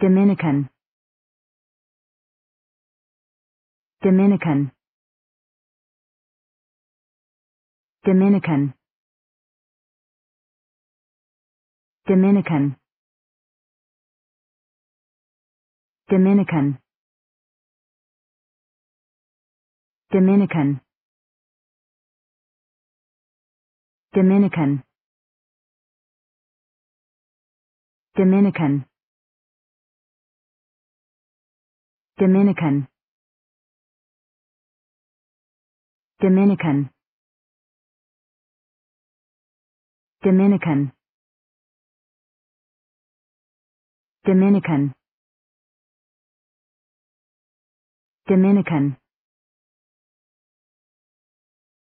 Dominican Dominican Dominican Dominican Dominican Dominican Dominican Dominican Dominican Dominican Dominican Dominican Dominican